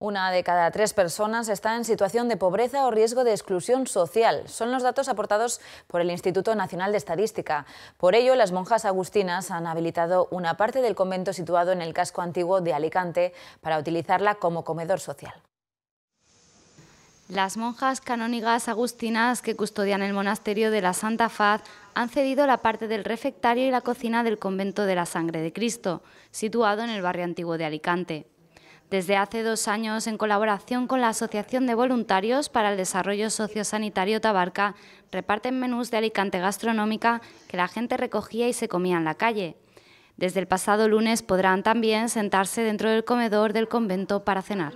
Una de cada tres personas está en situación de pobreza o riesgo de exclusión social. Son los datos aportados por el Instituto Nacional de Estadística. Por ello, las monjas agustinas han habilitado una parte del convento situado en el casco antiguo de Alicante para utilizarla como comedor social. Las monjas canónigas agustinas que custodian el monasterio de la Santa Faz han cedido la parte del refectario y la cocina del convento de la Sangre de Cristo, situado en el barrio antiguo de Alicante desde hace dos años en colaboración con la Asociación de Voluntarios para el Desarrollo Sociosanitario Tabarca, reparten menús de Alicante Gastronómica que la gente recogía y se comía en la calle. Desde el pasado lunes podrán también sentarse dentro del comedor del convento para cenar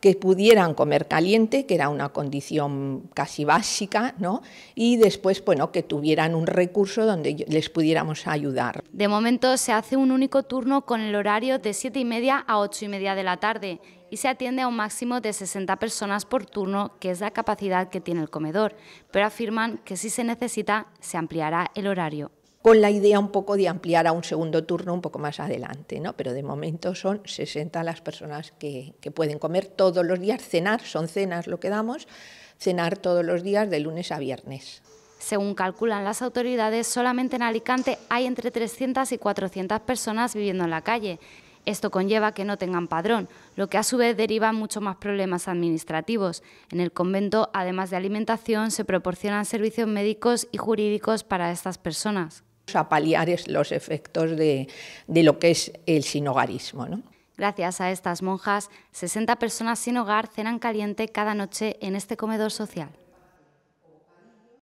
que pudieran comer caliente, que era una condición casi básica, ¿no? Y después, bueno, que tuvieran un recurso donde les pudiéramos ayudar. De momento se hace un único turno con el horario de 7 y media a 8 y media de la tarde y se atiende a un máximo de 60 personas por turno, que es la capacidad que tiene el comedor, pero afirman que si se necesita se ampliará el horario con la idea un poco de ampliar a un segundo turno un poco más adelante, ¿no? pero de momento son 60 las personas que, pueden comer todos los días, cenar, son cenas lo que damos, cenar todos los días de lunes a viernes. Según calculan las autoridades, solamente en Alicante hay entre 300 y 400 personas viviendo en la calle. Esto conlleva que no tengan padrón, lo que a su vez deriva muchos más problemas administrativos. En el convento, además de alimentación, se proporcionan servicios médicos y jurídicos para estas personas a paliar los efectos de, lo que es el sinogarismo. ¿no? Gracias a estas monjas, 60 personas sin hogar cenan caliente cada noche en este comedor social.